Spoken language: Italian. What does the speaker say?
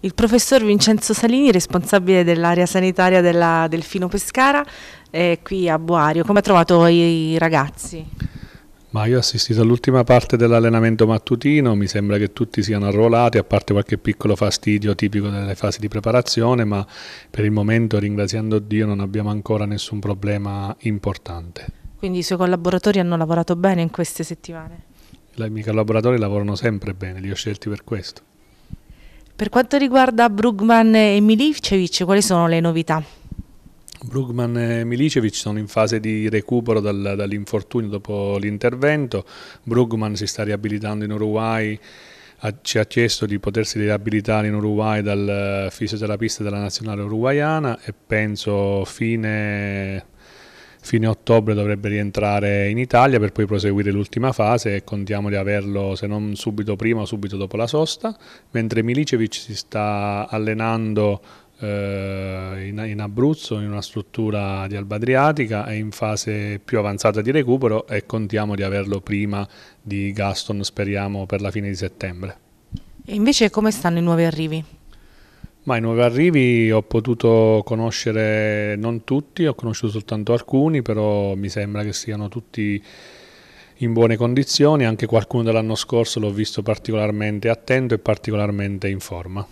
Il professor Vincenzo Salini, responsabile dell'area sanitaria della Delfino Pescara, è qui a Boario. Come ha trovato i ragazzi? Ma io ho assistito all'ultima parte dell'allenamento mattutino, mi sembra che tutti siano arruolati, a parte qualche piccolo fastidio tipico delle fasi di preparazione, ma per il momento, ringraziando Dio, non abbiamo ancora nessun problema importante. Quindi i suoi collaboratori hanno lavorato bene in queste settimane? I miei collaboratori lavorano sempre bene, li ho scelti per questo. Per quanto riguarda Brugman e Milicevic, quali sono le novità? Brugman e Milicevic sono in fase di recupero dal, dall'infortunio dopo l'intervento, Brugman si sta riabilitando in Uruguay ci ha chiesto di potersi riabilitare in Uruguay dal eh, fisioterapista della nazionale uruguayana e penso fine fine ottobre dovrebbe rientrare in Italia per poi proseguire l'ultima fase e contiamo di averlo se non subito prima o subito dopo la sosta, mentre Milicevic si sta allenando eh, in, in, Abruzzo in una struttura di Alba Adriatica, è in fase più avanzata di recupero e contiamo di averlo prima di Gaston, speriamo per la fine di settembre. E invece come stanno i nuovi arrivi? Ma i nuovi arrivi ho potuto conoscere non tutti, ho conosciuto soltanto alcuni, però mi sembra che siano tutti in buone condizioni, anche qualcuno dell'anno scorso l'ho visto particolarmente attento e particolarmente in forma.